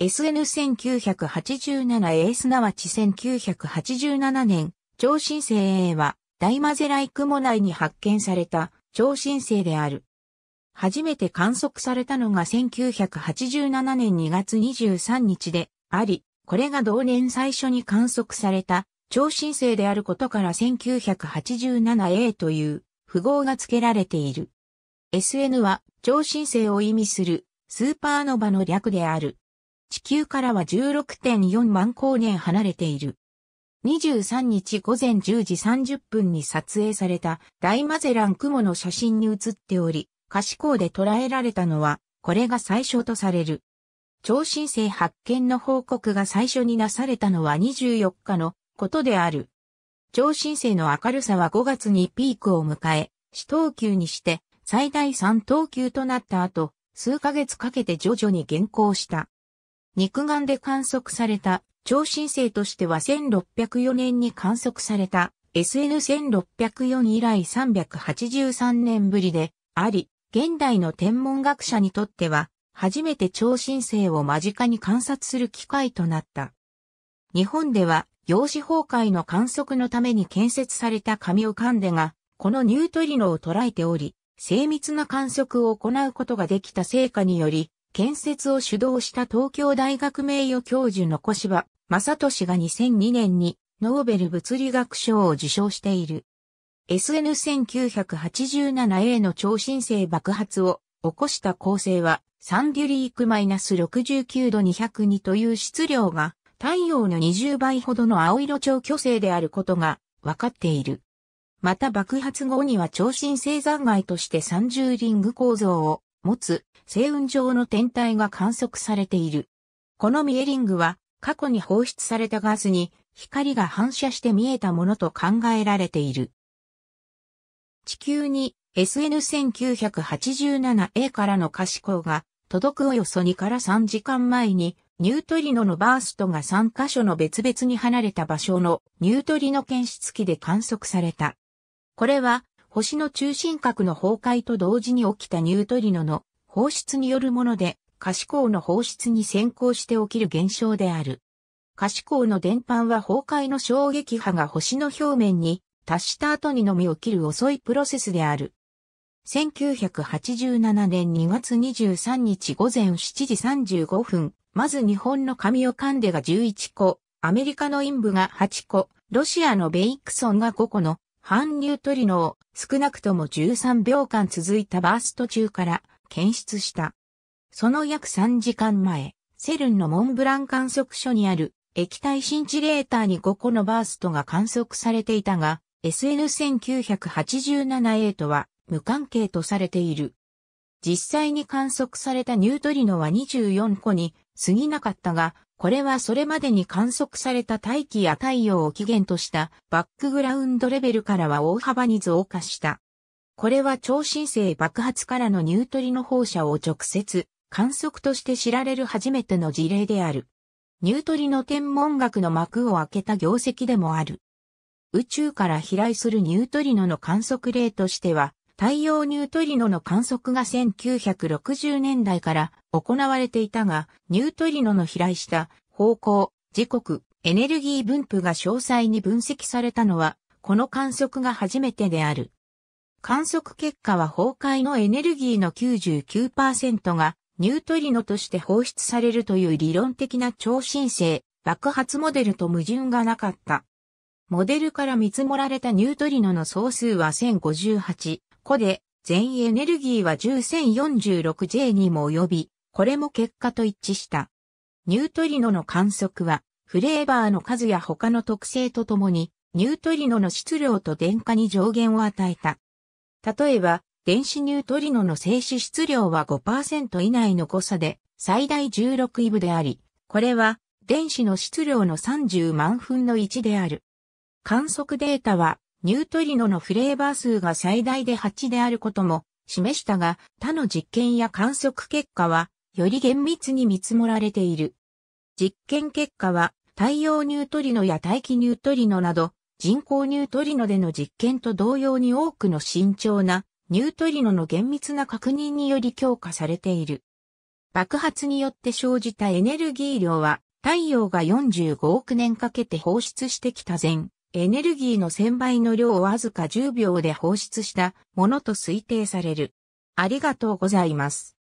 SN1987A すなわち1987年、超新星 A は大マゼライ雲内に発見された超新星である。初めて観測されたのが1987年2月23日であり、これが同年最初に観測された超新星であることから 1987A という符号が付けられている。SN は超新星を意味するスーパーノバの略である。地球からは16.4万光年離れている。23日午前10時30分に撮影された大マゼラン雲の写真に写っており、可視光で捉えられたのは、これが最初とされる。超新星発見の報告が最初になされたのは24日のことである。超新星の明るさは5月にピークを迎え、四等級にして最大3等級となった後、数ヶ月かけて徐々に減光した。肉眼で観測された超新星としては1604年に観測された SN1604 以来383年ぶりであり、現代の天文学者にとっては初めて超新星を間近に観察する機会となった。日本では陽子崩壊の観測のために建設された紙を勘んでが、このニュートリノを捉えており、精密な観測を行うことができた成果により、建設を主導した東京大学名誉教授の小芝正俊が2002年にノーベル物理学賞を受賞している。SN1987A の超新星爆発を起こした構成はサンデュリークマイナス -69 度202という質量が太陽の20倍ほどの青色超巨星であることが分かっている。また爆発後には超新星残骸として30リング構造を持つ星雲状の天体が観測されている。このミエリングは過去に放出されたガスに光が反射して見えたものと考えられている。地球に SN1987A からの可視光が届くおよそ2から3時間前にニュートリノのバーストが3箇所の別々に離れた場所のニュートリノ検出器で観測された。これは星の中心核の崩壊と同時に起きたニュートリノの放出によるもので、可視光の放出に先行して起きる現象である。可視光の伝播は崩壊の衝撃波が星の表面に達した後にのみ起きる遅いプロセスである。1987年2月23日午前7時35分、まず日本の神を噛んでが11個、アメリカのイン部が8個、ロシアのベイクソンが5個のュートリノを少なくとも13秒間続いたバースト中から検出した。その約3時間前、セルンのモンブラン観測所にある液体シンチレーターに5個のバーストが観測されていたが、SN1987A とは無関係とされている。実際に観測されたニュートリノは24個に過ぎなかったが、これはそれまでに観測された大気や太陽を起源としたバックグラウンドレベルからは大幅に増加した。これは超新星爆発からのニュートリノ放射を直接観測として知られる初めての事例である。ニュートリノ天文学の幕を開けた業績でもある。宇宙から飛来するニュートリノの観測例としては、太陽ニュートリノの観測が1960年代から行われていたが、ニュートリノの飛来した方向、時刻、エネルギー分布が詳細に分析されたのは、この観測が初めてである。観測結果は崩壊のエネルギーの99%がニュートリノとして放出されるという理論的な超新星、爆発モデルと矛盾がなかった。モデルから見積もられたニュートリノの総数は1058個で、全エネルギーは10146 j にも及び、これも結果と一致した。ニュートリノの観測は、フレーバーの数や他の特性とともに、ニュートリノの質量と電荷に上限を与えた。例えば、電子ニュートリノの静止質量は5%以内の誤差で、最大16イブであり、これは、電子の質量の30万分の1である。観測データは、ニュートリノのフレーバー数が最大で8であることも示したが、他の実験や観測結果はより厳密に見積もられている。実験結果は、太陽ニュートリノや大気ニュートリノなど、人工ニュートリノでの実験と同様に多くの慎重なニュートリノの厳密な確認により強化されている。爆発によって生じたエネルギー量は、太陽が45億年かけて放出してきた前、エネルギーの1000倍の量をわずか10秒で放出したものと推定される。ありがとうございます。